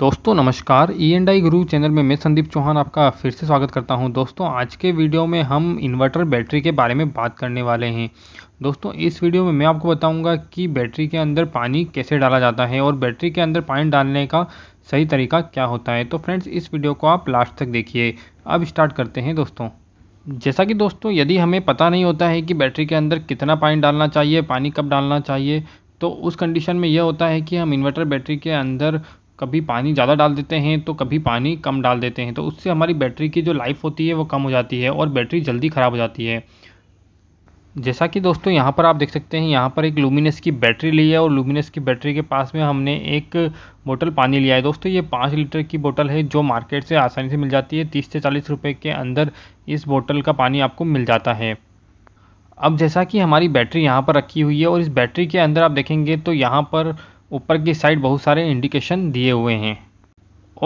दोस्तों नमस्कार E and I गुरु चैनल में मैं संदीप चौहान आपका फिर से स्वागत करता हूं दोस्तों आज के वीडियो में हम इन्वर्टर बैटरी के बारे में बात करने वाले हैं दोस्तों इस वीडियो में मैं आपको बताऊंगा कि बैटरी के अंदर पानी कैसे डाला जाता है और बैटरी के अंदर पानी डालने का सही तरीका क्या होता है तो फ्रेंड्स इस वीडियो को आप लास्ट तक देखिए अब स्टार्ट करते हैं दोस्तों जैसा कि दोस्तों यदि हमें पता नहीं होता है कि बैटरी के अंदर कितना पानी डालना चाहिए पानी कब डालना चाहिए तो उस कंडीशन में यह होता है कि हम इन्वर्टर बैटरी के अंदर कभी पानी ज़्यादा डाल देते हैं तो कभी पानी कम डाल देते हैं तो उससे हमारी बैटरी की जो लाइफ होती है वो कम हो जाती है और बैटरी जल्दी ख़राब हो जाती है जैसा कि दोस्तों यहाँ पर आप देख सकते हैं यहाँ पर एक लुमिनस की बैटरी ली है और लुमिनस की बैटरी के पास में हमने एक बोतल पानी लिया है दोस्तों ये पाँच लीटर की बोतल है जो मार्केट से आसानी से मिल जाती है तीस से चालीस रुपये के अंदर इस बोतल का पानी आपको मिल जाता है अब जैसा कि हमारी बैटरी यहाँ पर रखी हुई है और इस बैटरी के अंदर आप देखेंगे तो यहाँ पर ऊपर की साइड बहुत सारे इंडिकेशन दिए हुए हैं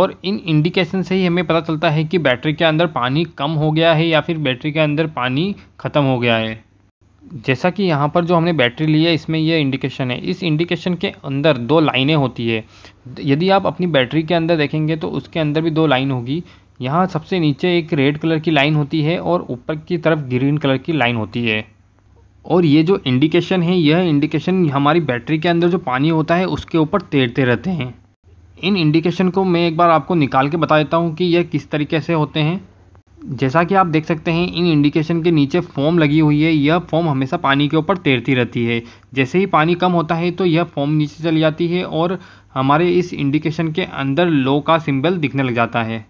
और इन इंडिकेशन से ही हमें पता चलता है कि बैटरी के अंदर पानी कम हो गया है या फिर बैटरी के अंदर पानी ख़त्म हो गया है जैसा कि यहाँ पर जो हमने बैटरी ली है इसमें यह इंडिकेशन है इस इंडिकेशन के अंदर दो लाइनें होती है यदि आप अपनी बैटरी के अंदर देखेंगे तो उसके अंदर भी दो लाइन होगी यहाँ सबसे नीचे एक रेड कलर की लाइन होती है और ऊपर की तरफ ग्रीन कलर की लाइन होती है और ये जो इंडिकेशन है यह इंडिकेशन हमारी बैटरी के अंदर जो पानी होता है उसके ऊपर तैरते रहते हैं इन इंडिकेशन को मैं एक बार आपको निकाल के बता देता हूँ कि यह किस तरीके से होते हैं जैसा कि आप देख सकते हैं इन इंडिकेशन के नीचे फॉर्म लगी हुई है यह फॉर्म हमेशा पानी के ऊपर तैरती रहती है जैसे ही पानी कम होता है तो यह फॉर्म नीचे चली जाती है और हमारे इस इंडिकेशन के अंदर लो का सिंबल दिखने लग जाता है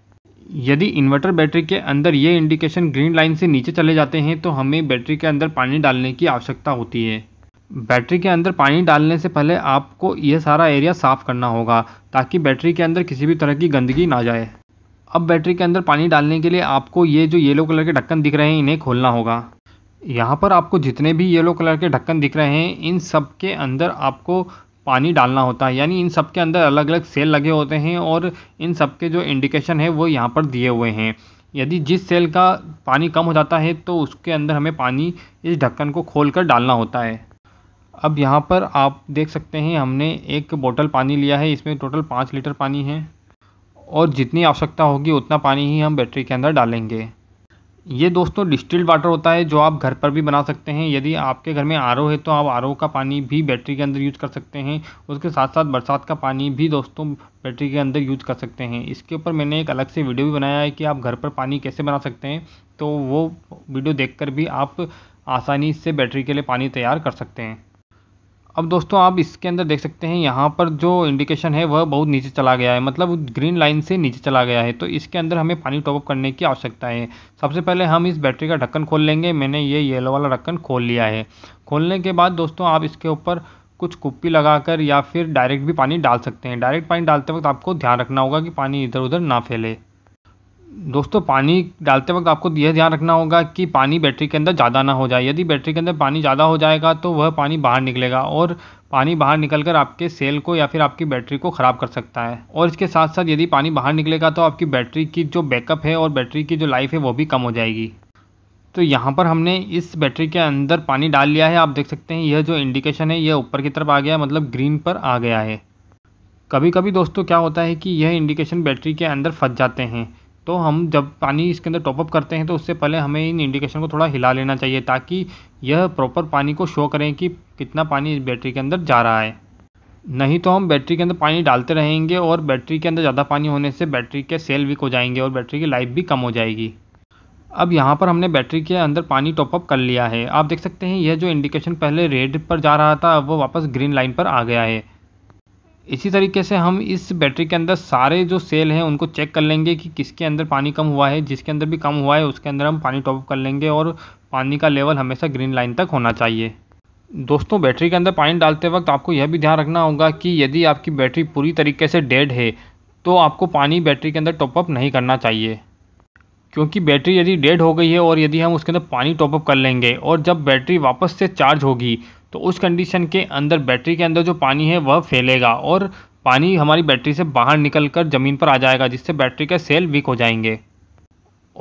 यदि इन्वर्टर बैटरी के अंदर ये इंडिकेशन ग्रीन लाइन से नीचे चले जाते हैं तो हमें बैटरी के अंदर पानी डालने की आवश्यकता होती है बैटरी के अंदर पानी डालने से पहले आपको यह सारा एरिया साफ़ करना होगा ताकि बैटरी के अंदर किसी भी तरह की गंदगी ना जाए अब बैटरी के अंदर पानी डालने के लिए आपको ये जो येलो कलर के ढक्कन दिख रहे हैं इन्हें खोलना होगा यहाँ पर आपको जितने भी येलो कलर के ढक्कन दिख रहे हैं इन सब के अंदर आपको पानी डालना होता है यानी इन सब के अंदर अलग अलग सेल लगे होते हैं और इन सब के जो इंडिकेशन है वो यहाँ पर दिए हुए हैं यदि जिस सेल का पानी कम हो जाता है तो उसके अंदर हमें पानी इस ढक्कन को खोल कर डालना होता है अब यहाँ पर आप देख सकते हैं हमने एक बोतल पानी लिया है इसमें टोटल पाँच लीटर पानी है और जितनी आवश्यकता होगी उतना पानी ही हम बैटरी के अंदर डालेंगे ये दोस्तों डिस्टिल्ड वाटर होता है जो आप घर पर भी बना सकते हैं यदि आपके घर में आर है तो आप आर का पानी भी बैटरी के अंदर यूज कर सकते हैं उसके साथ साथ बरसात का पानी भी दोस्तों बैटरी के अंदर यूज कर सकते हैं इसके ऊपर मैंने एक अलग से वीडियो भी बनाया है कि आप घर पर पानी कैसे बना सकते हैं तो वो वीडियो देख भी आप आसानी से बैटरी के लिए पानी तैयार कर सकते हैं अब दोस्तों आप इसके अंदर देख सकते हैं यहाँ पर जो इंडिकेशन है वह बहुत नीचे चला गया है मतलब ग्रीन लाइन से नीचे चला गया है तो इसके अंदर हमें पानी टॉपअप करने की आवश्यकता है सबसे पहले हम इस बैटरी का ढक्कन खोल लेंगे मैंने ये येलो वाला ढक्कन खोल लिया है खोलने के बाद दोस्तों आप इसके ऊपर कुछ कुप्पी लगाकर या फिर डायरेक्ट भी पानी डाल सकते हैं डायरेक्ट पानी डालते वक्त आपको ध्यान रखना होगा कि पानी इधर उधर ना फैले दोस्तों पानी डालते वक्त आपको यह ध्यान रखना होगा कि पानी बैटरी के अंदर ज़्यादा ना हो जाए यदि बैटरी के अंदर पानी ज़्यादा हो जाएगा तो वह पानी बाहर निकलेगा और पानी बाहर निकल कर आपके सेल को या फिर आपकी बैटरी को ख़राब कर सकता है और इसके साथ साथ यदि पानी बाहर निकलेगा तो आपकी बैटरी की जो बैकअप है और बैटरी की जो लाइफ है वो भी कम हो जाएगी तो यहाँ पर हमने इस बैटरी के अंदर पानी डाल लिया है आप देख सकते हैं यह जो इंडिकेशन है यह ऊपर की तरफ आ गया मतलब ग्रीन पर आ गया है कभी कभी दोस्तों क्या होता है कि यह इंडिकेशन बैटरी के अंदर फंस जाते हैं तो हम जब पानी इसके अंदर टॉपअप करते हैं तो उससे पहले हमें इन इंडिकेशन को थोड़ा हिला लेना चाहिए ताकि यह प्रॉपर पानी को शो करें कि कितना पानी इस बैटरी के अंदर जा रहा है नहीं तो हम बैटरी के अंदर पानी डालते रहेंगे और बैटरी के अंदर ज़्यादा पानी होने से बैटरी के सेल वीक हो जाएंगे और बैटरी की लाइफ भी कम हो जाएगी अब यहाँ पर हमने बैटरी के अंदर पानी टॉपअप कर लिया है आप देख सकते हैं यह जो इंडिकेशन पहले रेड पर जा रहा था अब वो वापस ग्रीन लाइन पर आ गया है इसी तरीके से हम इस बैटरी के अंदर सारे जो सेल हैं उनको चेक कर लेंगे कि किसके अंदर पानी कम हुआ है जिसके अंदर भी कम हुआ है उसके अंदर हम पानी टॉपअप कर लेंगे और पानी का लेवल हमेशा ग्रीन लाइन तक होना चाहिए दोस्तों बैटरी के अंदर पानी डालते वक्त आपको यह भी ध्यान रखना होगा कि यदि आपकी बैटरी पूरी तरीके से डेड है तो आपको पानी बैटरी के अंदर टॉपअप नहीं करना चाहिए क्योंकि बैटरी यदि डेड हो गई है और यदि हम उसके अंदर पानी टॉपअप कर लेंगे और जब बैटरी वापस से चार्ज होगी तो उस कंडीशन के अंदर बैटरी के अंदर जो पानी है वह फैलेगा और पानी हमारी बैटरी से बाहर निकल कर ज़मीन पर आ जाएगा जिससे बैटरी के सेल वीक हो जाएंगे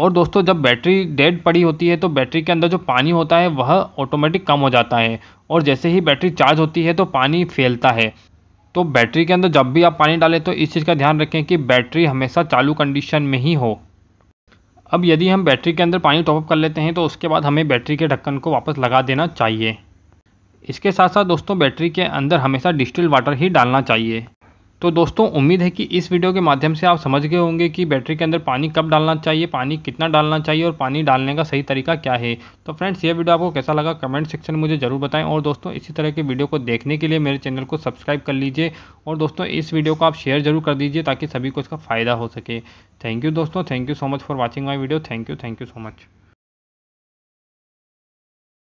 और दोस्तों जब बैटरी डेड पड़ी होती है तो बैटरी के अंदर जो पानी होता है वह ऑटोमेटिक कम हो जाता है और जैसे ही बैटरी चार्ज होती है तो पानी फैलता है तो बैटरी के अंदर जब भी आप पानी डालें तो इस चीज़ का ध्यान रखें कि बैटरी हमेशा चालू कंडीशन में ही हो अब यदि हम बैटरी के अंदर पानी टॉपअप कर लेते हैं तो उसके बाद हमें बैटरी के ढक्कन को वापस लगा देना चाहिए इसके साथ साथ दोस्तों बैटरी के अंदर हमेशा डिस्टिल वाटर ही डालना चाहिए तो दोस्तों उम्मीद है कि इस वीडियो के माध्यम से आप समझ गए होंगे कि बैटरी के अंदर पानी कब डालना चाहिए पानी कितना डालना चाहिए और पानी डालने का सही तरीका क्या है तो फ्रेंड्स ये वीडियो आपको कैसा लगा कमेंट सेक्शन में मुझे ज़रूर बताएं और दोस्तों इसी तरह के वीडियो को देखने के लिए मेरे चैनल को सब्सक्राइब कर लीजिए और दोस्तों इस वीडियो को आप शेयर जरूर कर दीजिए ताकि सभी को इसका फ़ायदा हो सके थैंक यू दोस्तों thank you so much for watching my video thank you thank you so much